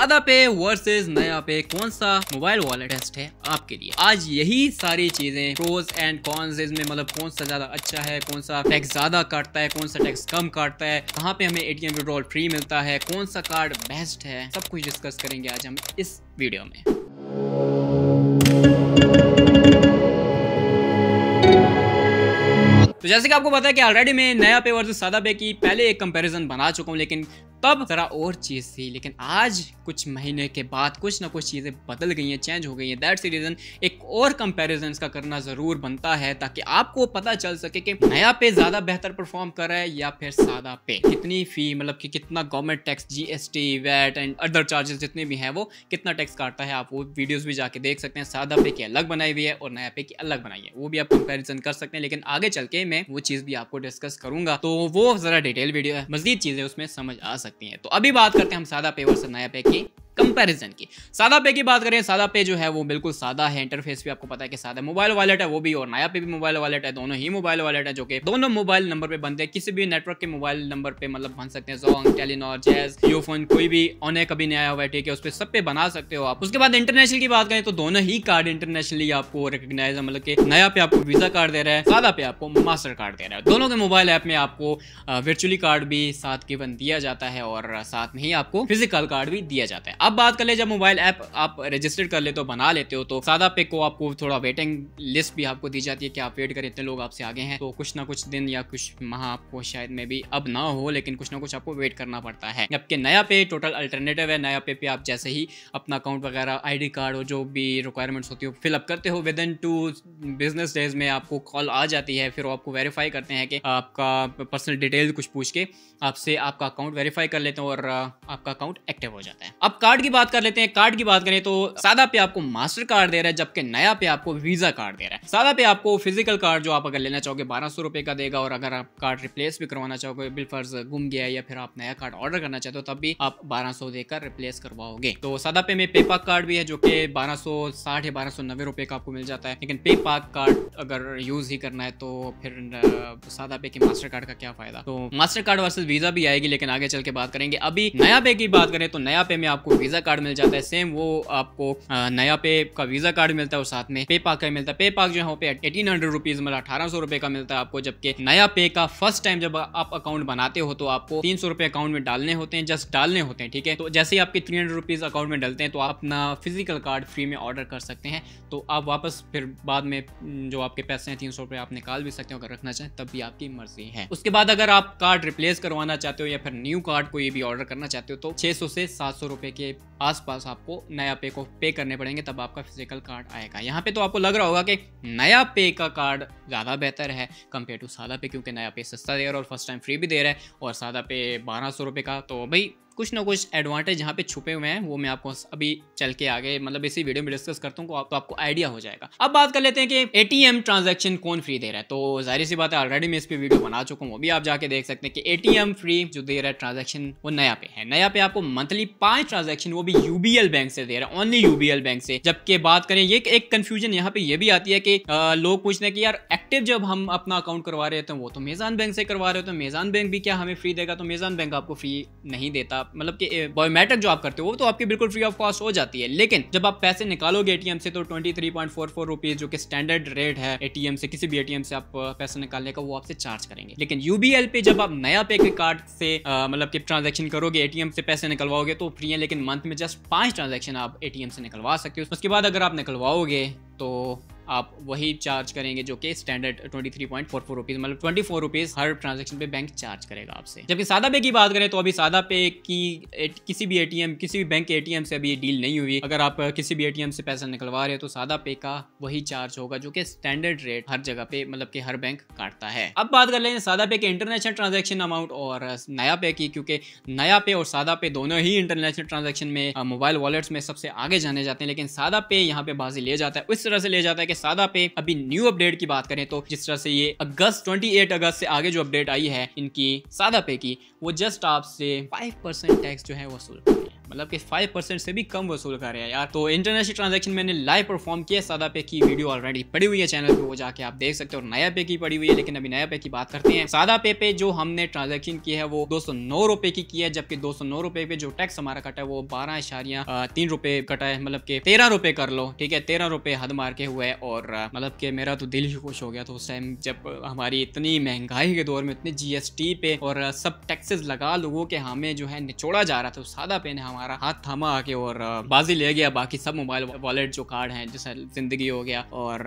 ज्यादा पे वर्सेस नया पे कौन सा मोबाइल वॉलेट बेस्ट है आपके लिए आज यही सारी चीजें प्रोज एंड कॉन्स इसमें मतलब कौन सा ज्यादा अच्छा है कौन सा टैक्स ज्यादा काटता है कौन सा टैक्स कम काटता है कहाँ पे हमें एटीएम विड्रॉल फ्री मिलता है कौन सा कार्ड बेस्ट है सब कुछ डिस्कस करेंगे आज हम इस वीडियो में तो जैसे कि आपको पता है कि ऑलरेडी मैं नया पे वर्सेस सादा पे की पहले एक कंपैरिजन बना चुका हूँ लेकिन तब जरा और चीज़ थी लेकिन आज कुछ महीने के बाद कुछ ना कुछ चीज़ें बदल गई हैं चेंज हो गई हैं दैट्स रीज़न एक और कंपैरिजन का करना ज़रूर बनता है ताकि आपको पता चल सके कि नया पे ज़्यादा बेहतर परफॉर्म कर रहा है या फिर सादा पे कितनी फ़ी मतलब कि कितना government tax GST VAT and other charges जितने भी हैं वो कितना टैक्स काटता है आप वो वीडियोज भी जाके देख सकते हैं सादा पे की अलग बनाई हुई है और नया पे की अलग बनाई है वो भी आप कंपेरिजन कर सकते हैं लेकिन आगे चल के मैं वो चीज़ भी आपको डिस्कस करूंगा तो वो ज़रा डिटेल वीडियो है मजीद चीज़ें उसमें समझ आ सकती सकती हैं तो अभी बात करते हैं हम सादा पेवर से नया पैक की कंपैरिजन की सादा पे की बात करें सादा पे जो है वो बिल्कुल सादा है इंटरफेस भी आपको पता है कि सादा मोबाइल वॉलेट है वो भी और नया पे भी मोबाइल वॉलेट है दोनों ही मोबाइल वॉलेट है जो कि दोनों मोबाइल नंबर पे बनते हैं किसी भी नेटवर्क के मोबाइल नंबर पे मतलब बन सकते हैं जोंग टेलीनॉर जैज जियोफोन कोई भी ऑने कभी नया हुआ है ठीक है उस पर सब पे बना सकते हो आप उसके बाद इंटरनेशनल की बात करें तो दोनों ही कार्ड इंटरनेशनली आपको रिकोगनाइज है मतलब कि नया पे आपको वीजा कार्ड दे रहा है सादा पे आपको मास्टर कार्ड दे रहा है दोनों के मोबाइल ऐप में आपको वर्चुअली कार्ड भी साथ गिवन दिया जाता है और साथ में ही आपको फिजिकल कार्ड भी दिया जाता है अब बात कर ले जब मोबाइल ऐप आप रजिस्टर कर लेते हो बना लेते हो तो सादा पे को आपको थोड़ा वेटिंग लिस्ट भी आपको दी जाती है कि आप वेट करें इतने लोग आपसे आगे हैं तो कुछ ना कुछ दिन या कुछ माह आपको शायद में भी अब ना हो लेकिन कुछ ना कुछ आपको वेट करना पड़ता है जबकि नया पे टोटल अल्टरनेटिव है नया पे पे आप जैसे ही अपना अकाउंट वगैरह आई कार्ड और जो भी रिक्वायरमेंट्स होती है हो, फिलअप करते हो within two business days में आपको कॉल आ जाती है फिर वो आपको वेरीफाई करते हैं कि आपका पर्सनल डिटेल कुछ पूछ के आपसे आपका अकाउंट वेरीफाई कर लेते हैं और आपका अकाउंट एक्टिव हो जाता है अब कार्ड की बात कर लेते हैं कार्ड की बात करें तो सादा पे आपको मास्टर कार्ड दे रहा है जबकि नया पे आपको वीजा कार्ड दे रहा है सादा पे आपको फिजिकल कार्ड जो आप अगर लेना चाहोगे बारह सौ रुपए का देगा और अगर आप कार्ड रिप्लेस भी करवाना चाहोगे बिलफर्ज गुम गया या फिर आप नया कार्ड ऑर्डर करना चाहते हो तब भी आप बारह सौ देकर रिप्लेस करवाओगे तो सादा पे में पेपाक कार्ड भी है जो कि बारह सौ साठ या बारह सौ नब्बे रुपए का आपको मिल जाता है लेकिन पेपाक कार्ड अगर यूज ही करना है तो फिर सादा पे के मास्टर कार्ड का क्या फायदा तो मास्टर कार्ड वर्सेज वीजा भी आएगी लेकिन आगे चल के बात करेंगे अभी नया पे की बात करें तो नया पे में आपको वीज़ा कार्ड मिल जाता है सेम वो आपको नया पे का वीज़ा कार्ड मिलता है और साथ में पे पाक का मिलता है पे पाक जो है पे एटीन हंड्रेड रुपीज़ मतलब अठारह सौ रुपए का मिलता है आपको जबकि नया पे का फर्स्ट टाइम जब आप अकाउंट बनाते हो तो आपको तीन सौ रुपए अकाउंट में डालने होते हैं जस्ट डालने होते हैं ठीक है तो जैसे ही आपके थ्री हंड्रेड रुपीज़ अकाउंट में डालते हैं तो आप अपना फिजिकल कार्ड फ्री में ऑर्डर कर सकते हैं तो आप वापस फिर बाद में जो आपके पैसे हैं तीन सौ रुपए आप निकाल भी सकते हो अगर रखना चाहें तब भी आपकी मर्जी है उसके बाद अगर आप कार्ड रिप्लेस करवाना चाहते हो या फिर न्यू कार्ड कोई भी ऑर्डर करना चाहते हो तो छह सौ से सात सौ रुपए के आसपास आपको नया पे को पे करने पड़ेंगे तब आपका फिजिकल कार्ड आएगा यहाँ पे तो आपको लग रहा होगा कि नया पे का कार्ड ज़्यादा बेहतर है कंपेयर टू सादा पे क्योंकि नया पे सस्ता दे रहा है और फर्स्ट टाइम फ्री भी दे रहा है और सादा पे बारह सौ रुपये का तो भाई कुछ ना कुछ एडवांटेज यहाँ पे छुपे हुए हैं वो मैं आपको अभी चल के आगे मतलब इसी वीडियो में डिस्कस करता हूँ तो आपको आइडिया हो जाएगा अब बात कर लेते हैं कि एटीएम ट्रांजेक्शन कौन फ्री दे रहा है तो जाहिर सी बात है ऑलरेडी मैं इस पर वीडियो बना चुका हूँ वो भी आप जाके देख सकते हैं कि ए फ्री जो दे रहा है ट्रांजेक्शन वो नया पे है नया पे आपको मंथली पांच ट्रांजेक्शन वो भी यूबीएल बैंक से दे रहा है ओनली यूबीएल बैंक से जबकि बात करें ये एक कंफ्यूजन यहाँ पे ये भी आती है कि लोग हैं कि यार एक्टिव जब हम अपना अकाउंट करवा रहे थे तो वो तो मेजान बैंक से करवा रहे हो तो मेजान बैंक भी क्या हमें फ्री देगा तो मेजान बैंक आपको फ्री नहीं देता मतलब कि बायोमेट्रिक जो आप करते हो वो तो आपकी बिल्कुल फ्री ऑफ कॉस्ट हो जाती है लेकिन जब आप पैसे निकालोगे एटीएम से तो twenty three point four four rupees जो कि स्टैंडर्ड रेट है एटीएम से किसी भी एटीएम से आप पैसे निकालने का वो आपसे चार्ज करेंगे लेकिन यूबीएल पे जब आप नया पे के कार्ड से मतलब कि ट्रांजेक्शन करोगे एटीएम से पैसे निकलवाओगे तो फ्री है लेकिन मंथ में जस्ट पांच ट्रांजेक्शन आप एटीएम से निकलवा सकते हो उसके बाद अगर आप निकलवाओगे तो आप वही चार्ज करेंगे जो कि standard twenty three point four four rupees मतलब ट्वेंटी फोर रुपीज हर ट्रांजेक्शन पे बैंक चार्ज करेगा आपसे जबकि सादा पे की बात करें तो अभी सादा पे की किसी भी एटीएम किसी भी बैंक के एटीएम से अभी डील नहीं हुई अगर आप किसी भी एटीएम से पैसा निकलवा रहे हो तो सादा पे का वही चार्ज होगा जो कि स्टैंडर्ड रेट हर जगह पे मतलब की हर बैंक काटता है अब बात कर लेंगे सादा पे के इंटरनेशनल ट्रांजेक्शन अमाउंट और नया पे की क्योंकि नया पे और सादा पे दोनों ही इंटरनेशनल ट्रांजेक्शन में मोबाइल वॉलेट्स में सबसे आगे जाने जाते हैं लेकिन सादा पे यहाँ पे बाजी ले जाता है उस तरह से ले जाता है कि सादा पे अभी न्यू अपडेट की बात करें तो जिस तरह से ये अगस्त 28 अगस्त से आगे जो अपडेट आई है इनकी सादा पे की वो जस्ट आपसे 5% टैक्स जो है वसूल मतलब कि 5% से भी कम वसूल कर रहे हैं यार तो इंटरनेशनल ट्रांजेक्शन मैंने लाइव परफॉर्म किया सादा पे की वीडियो ऑलरेडी पड़ी हुई है चैनल पे वो जाके आप देख सकते हो और नया पे की पड़ी हुई है लेकिन अभी नया पे की बात करते हैं सादा पे पे जो हमने ट्रांजेक्शन की है वो दो सौ रुपए की की है जबकि दो सौ रुपए पे जो टैक्स हमारा कटा है वो बारह इशारिया तीन रुपए कटा है मतलब के तेरह रुपए कर लो ठीक है तेरह रुपए हद मार के हुआ है और मतलब के मेरा तो दिल ही खुश हो गया तो उस टाइम जब हमारी इतनी महंगाई के दौर में इतनी जीएसटी पे और सब टैक्सेस लगा लोगों के हमें जो है निचोड़ा जा रहा था तो सादा पे ने हमारे हमारा हाथ थामा आके और बाजी ले गया बाकी सब मोबाइल वॉलेट जो कार्ड हैं जैसे जिंदगी हो गया और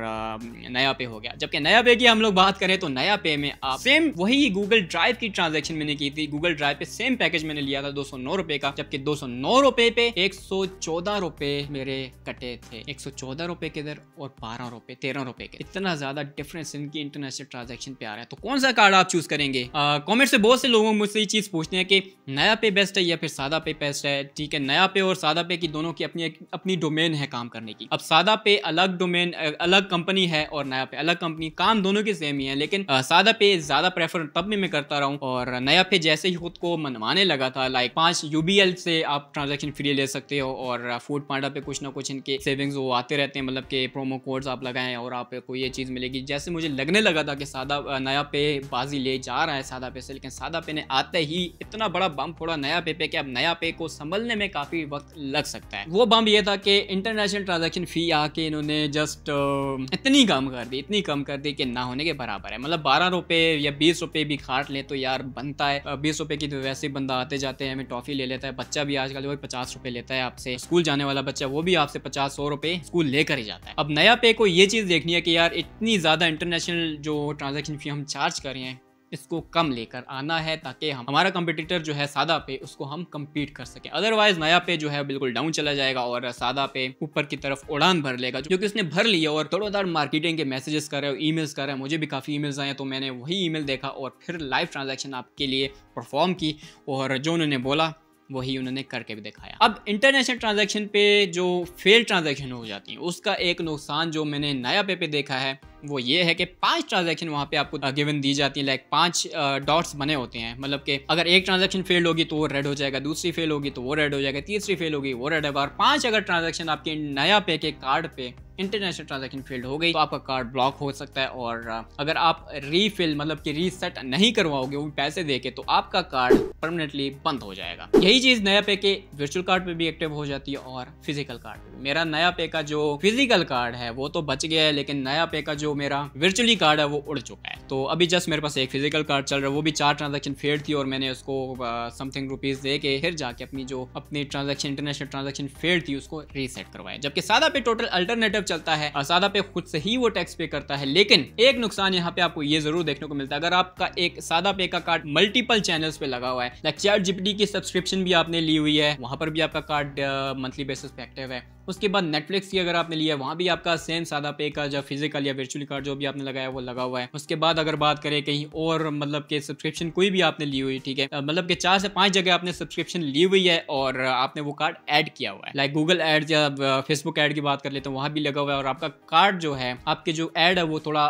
नया पे हो गया जबकि नया पे की हम लोग बात करें तो नया पे में आप सेम वही गूगल ड्राइव की ट्रांजेक्शन मैंने की थी गूगल ड्राइव पे सेम पैकेज मैंने लिया था दो सौ नौ रुपए का जबकि दो सौ नौ रुपए पे एक सौ चौदह रुपए मेरे कटे थे एक सौ चौदह रुपए और बारह रुपए तेरह रुपए के इतना ज्यादा डिफरेंस इनकी इंटरनेशनल ट्रांजेक्शन पे आ रहा है तो कौन सा कार्ड आप चूज करेंगे कॉमेंट से बहुत से लोगों मुझसे ये चीज पूछते हैं कि नया पे बेस्ट है या फिर सादा पे बेस्ट है ठीक है नया पे और सादा पे की दोनों की अपनी अपनी डोमेन है काम करने की अब सादा पे अलग डोमेन अलग कंपनी है और नया पे अलग कंपनी काम दोनों की सेम ही है लेकिन सादा पे ज्यादा प्रेफर तब भी मैं करता रहा हूँ और नया पे जैसे ही खुद को मनवाने लगा था लाइक पांच यूबीएल से आप ट्रांजेक्शन फ्री ले सकते हो और फूड पांडा पे कुछ ना कुछ इनके सेविंग्स वो आते रहते हैं मतलब के प्रोमो कोड्स आप लगाएं और आपको ये चीज़ मिलेगी जैसे मुझे लगने लगा था कि सादा नया पे बाजी ले जा रहा है सादा पे से लेकिन सादा पे ने आते ही इतना बड़ा बम फोड़ा नया पे पे कि अब नया पे को संभलने करने में काफ़ी वक्त लग सकता है वो बम ये था कि इंटरनेशनल ट्रांजेक्शन फ़ी आके इन्होंने जस्ट uh, इतनी कम कर दी इतनी कम कर दी कि ना होने के बराबर है मतलब बारह रुपये या बीस रुपये भी खाट ले तो यार बनता है बीस रुपये की तो वैसे बंदा आते जाते हैं हमें टॉफ़ी ले लेता है बच्चा भी आजकल वही पचास रुपये लेता है आपसे स्कूल जाने वाला बच्चा वो भी आपसे पचास सौ रुपये स्कूल लेकर ही जाता है अब नया पे को ये चीज़ देखनी है कि यार इतनी ज़्यादा इंटरनेशनल जो ट्रांजेक्शन फ़ी हम चार्ज कर रहे हैं इसको कम लेकर आना है ताकि हम हमारा कंपटीटर जो है सादा पे उसको हम कम्पीट कर सकें अदरवाइज नया पे जो है बिल्कुल डाउन चला जाएगा और सादा पे ऊपर की तरफ उड़ान भर लेगा जो कि उसने भर लिया और थोड़ा थोड़ा मार्केटिंग के मैसेजेस कर रहे हो ई कर रहे हैं मुझे भी काफ़ी ई आए तो मैंने वही ई देखा और फिर लाइव ट्रांजेक्शन आपके लिए परफॉर्म की और जो उन्होंने बोला वही उन्होंने करके भी दिखाया अब इंटरनेशनल ट्रांजेक्शन पे जो फेल ट्रांजेक्शन हो जाती है उसका एक नुकसान जो मैंने नया पे पे देखा है वो ये है कि पांच ट्रांजेक्शन वहाँ पे आपको गिवन दी जाती है लाइक पांच डॉट्स बने होते हैं मतलब कि अगर एक ट्रांजेक्शन फेल होगी तो वो रेड हो जाएगा दूसरी फेल होगी तो वो रेड हो जाएगा तीसरी फेल होगी वो रेड होगा और पांच अगर ट्रांजेक्शन आपके नया पे के कार्ड पे इंटरनेशनल ट्रांजेक्शन फेल्ड हो गई तो आपका कार्ड ब्लॉक हो सकता है और अगर आप रीफिल मतलब कि रीसेट नहीं करवाओगे वो पैसे दे के तो आपका कार्ड परमानेंटली बंद हो जाएगा यही चीज नया पे के वर्चुअल कार्ड पे भी एक्टिव हो जाती है और फिजिकल कार्ड पे मेरा नया पे का जो फिजिकल कार्ड है वो तो बच गया है लेकिन नया पे का जो मेरा वर्चुअली कार्ड है वो उड़ चुका है तो अभी जस्ट मेरे पास एक फिजिकल कार्ड चल रहा है वो भी चार ट्रांजेक्शन फेड थी और मैंने उसको समथिंग uh, रुपीज़ दे के फिर जाके अपनी जो अपनी ट्रांजेक्शन इंटरनेशनल ट्रांजेक्शन फेड थी उसको रीसेट करवाया जबकि सादा पे टोटल अल्टरनेटिव चलता है और सादा पे खुद से ही वो टैक्स पे करता है लेकिन एक नुकसान यहाँ पे आपको ये जरूर देखने को मिलता है अगर आपका एक सादा पे का कार्ड मल्टीपल चैनल्स पे लगा हुआ है लाइक चैट की सब्सक्रिप्शन भी आपने ली हुई है वहां पर भी आपका कार्ड मंथली बेसिस पे एक्टिव है उसके बाद नेटफ्लिक्स की अगर आपने लिया है वहां भी आपका सेम सादा पे का जो फिजिकल या वर्चुअल कार्ड जो भी आपने लगाया वो लगा हुआ है उसके बाद बाद अगर बात करें कहीं और मतलब के सब्सक्रिप्शन कोई भी आपने ली हुई ठीक है मतलब के चार से पांच जगह आपने सब्सक्रिप्शन ली हुई है और आपने वो कार्ड ऐड किया हुआ है लाइक गूगल एड या फेसबुक एड की बात कर लेते हैं वहां भी लगा हुआ है और आपका कार्ड जो है आपके जो एड है वो थोड़ा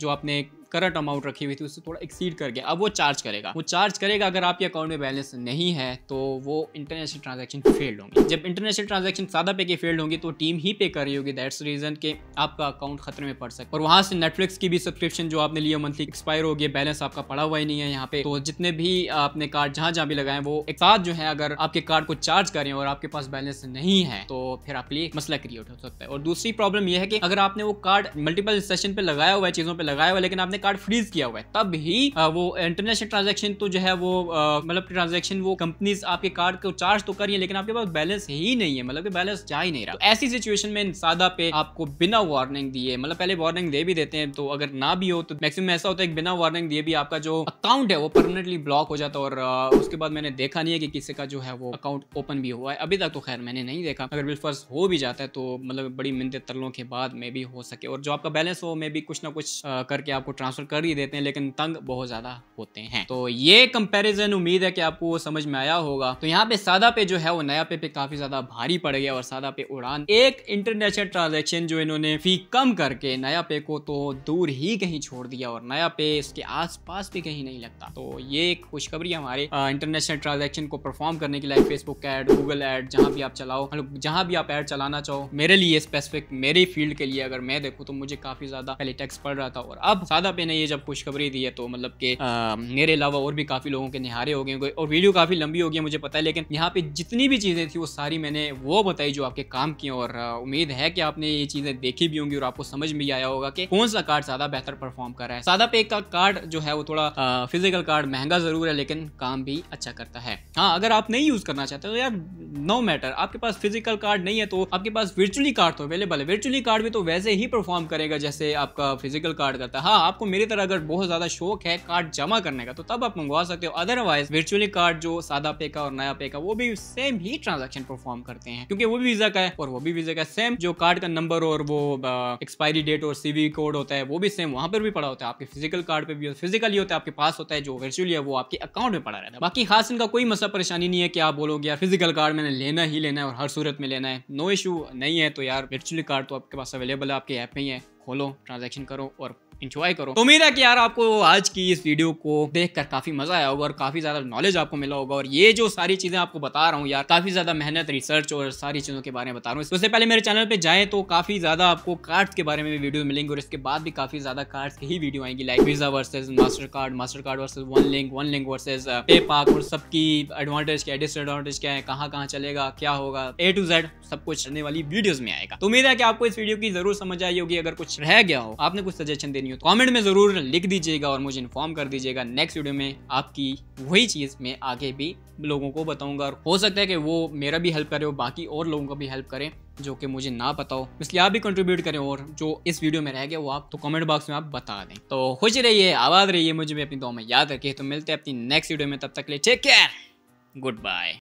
जो आपने करंट अमाउंट रखी हुई थी उससे थोड़ा एक्सीड कर गया अब वो चार्ज करेगा वो चार्ज करेगा अगर आपके अकाउंट में बैलेंस नहीं है तो वो इंटरनेशनल ट्रांजेक्शन फेल्ड होंगी जब इंटरनेशनल ट्रांजेक्शन ज्यादा पे की फेल्ड होंगी तो टीम ही पे कर रही होगी दैट्स रीजन के आपका अकाउंट खतरे में पड़ सकता और वहां से नेटफ्लिक्स की भी सब्सक्रिप्शन जो आपने लिया मंथली एक्सपायर हो गया बैलेंस आपका पड़ा हुआ ही नहीं है यहाँ पे तो जितने भी आपने कार्ड जहां जहां भी लगाए वो एक साथ जो है अगर आपके कार्ड को चार्ज करें और आपके पास बैलेंस नहीं है तो फिर आपके लिए मसला क्रिएट हो सकता है और दूसरी प्रॉब्लम यह है कि अगर आपने वो कार्ड मल्टीपल सेशन पे लगाया हुआ है चीजों पर लगाया हुआ लेकिन आपने से कार्ड फ्रीज किया हुआ है तब ही वो इंटरनेशनल ट्रांजेक्शन तो जो है वो मतलब ट्रांजेक्शन वो कंपनी आपके कार्ड को चार्ज तो करिए लेकिन आपके पास बैलेंस ही नहीं है मतलब बैलेंस जा ही नहीं रहा तो ऐसी सिचुएशन में सादा पे आपको बिना वार्निंग दिए मतलब पहले वार्निंग दे भी देते हैं तो अगर ना भी हो तो मैक्सिमम ऐसा होता है बिना वार्निंग दिए भी आपका जो अकाउंट है वो परमानेंटली ब्लॉक हो जाता है और उसके बाद मैंने देखा नहीं है कि किसी का जो है वो अकाउंट ओपन भी हुआ है अभी तक तो खैर मैंने नहीं देखा अगर बिलफर्स हो भी जाता है तो मतलब बड़ी मिनते तरलों के बाद में भी हो सके और जो आपका बैलेंस हो मे भी कुछ ना कुछ करके आपको ट्रांसफ़र कर ही देते हैं लेकिन तंग बहुत ज़्यादा होते हैं तो ये कंपैरिजन उम्मीद है कि आपको समझ में आया होगा तो यहाँ पे सादा पे जो है वो नया पे पे काफ़ी ज़्यादा भारी पड़ गया और सादा पे उड़ान एक इंटरनेशनल ट्रांजेक्शन जो इन्होंने फी कम करके नया पे को तो दूर ही कहीं छोड़ दिया और नया पे इसके आस भी कहीं नहीं लगता तो ये एक खुशखबरी हमारे इंटरनेशनल ट्रांजेक्शन को परफॉर्म करने के लिए फेसबुक एड गूगल एड जहाँ भी आप चलाओ मतलब जहाँ भी आप एड चलाना चाहो मेरे लिए स्पेसिफिक मेरे फील्ड के लिए अगर मैं देखूँ तो मुझे काफ़ी ज़्यादा पहले टैक्स पड़ रहा था और अब सादा पे ने ये जब खुशखबरी दी है तो मतलब कि मेरे अलावा और भी काफ़ी लोगों के निहारे हो गए और वीडियो काफ़ी लंबी हो होगी मुझे पता है लेकिन यहाँ पे जितनी भी चीज़ें थी वो सारी मैंने वो बताई जो आपके काम की और उम्मीद है कि आपने ये चीज़ें देखी भी होंगी और आपको समझ में आया होगा कि कौन सा कार्ड ज़्यादा बेहतर परफॉर्म कर रहा है सादा पे का कार्ड जो है वो थोड़ा फिजिकल कार्ड महंगा ज़रूर है लेकिन काम भी अच्छा करता है हाँ अगर आप नहीं यूज़ करना चाहते तो यार नो no मैटर आपके पास फिजिकल कार्ड नहीं है तो आपके पास वर्चुअली कार्ड तो अवेलेबल है वर्चुअली कार्ड भी तो वैसे ही परफॉर्म करेगा जैसे आपका फिजिकल कार्ड करता है हाँ आपको मेरी तरह अगर बहुत ज्यादा शौक है कार्ड जमा करने का तो तब आप मंगवा सकते हो अदरवाइज वर्चुअली कार्ड जो सादा पे का और नया पे का वो भी सेम ही ट्रांजेक्शन परफॉर्म करते हैं क्योंकि वो भी वीजा का है और वो भी वीजा का सेम जो कार्ड का नंबर और वो एक्सपायरी uh, डेट और सीवी कोड होता है वो भी सेम वहां पर भी पड़ा होता है आपके फिजिकल कार्ड पे भी फिजिकल ही होता है आपके पास होता है जो वर्चुअली है वो आपके अकाउंट में पड़ा रहता है बाकी खास इनका कोई मसला परेशानी नहीं है कि आप बोलोगे यार फिजिकल कार्ड मैंने लेना ही लेना है और हर सूरत में लेना है नो इशू नहीं है तो यार वर्चुअली कार्ड तो आपके पास अवेलेबल है आपके ऐप में ही है खोलो ट्रांजेक्शन करो और इंजॉय करो तो उम्मीद है कि यार आपको आज की इस वीडियो को देखकर काफी मजा आया होगा और काफी ज्यादा नॉलेज आपको मिला होगा और ये जो सारी चीजें आपको बता रहा हूँ यार काफी ज्यादा मेहनत रिसर्च और सारी चीजों के बारे में बता रहा हूँ तो उससे पहले मेरे चैनल पर जाए तो काफी ज्यादा आपको कार्ड्स के बारे में भी वीडियो मिलेंगे और इसके बाद भी काफी ज्यादा कार्ड्स की ही वीडियो आएंगी like Visa versus Mastercard Mastercard versus one link one link versus PayPak और सबकी एडवांटेज क्या है डिसएडवांटेज क्या है कहाँ कहाँ चलेगा क्या होगा ए टू जेड सब कुछ चलने वाली वीडियोज में आएगा तो उम्मीद है कि आपको इस वीडियो की जरूर समझ आई होगी अगर कुछ रह गया हो आपने कुछ सजेशन देनी न्यू कमेंट में ज़रूर लिख दीजिएगा और मुझे इन्फॉर्म कर दीजिएगा नेक्स्ट वीडियो में आपकी वही चीज़ मैं आगे भी लोगों को बताऊंगा और हो सकता है कि वो मेरा भी हेल्प करे और बाकी और लोगों का भी हेल्प करें जो कि मुझे ना पता हो इसलिए आप भी कंट्रीब्यूट करें और जो इस वीडियो में रह गया वो आप तो कमेंट बॉक्स में आप बता दें तो खुश रहिए आवाज रहिए मुझे भी अपनी दो में याद रखिए तो मिलते हैं अपनी नेक्स्ट वीडियो में तब तक के लिए टेक केयर गुड बाय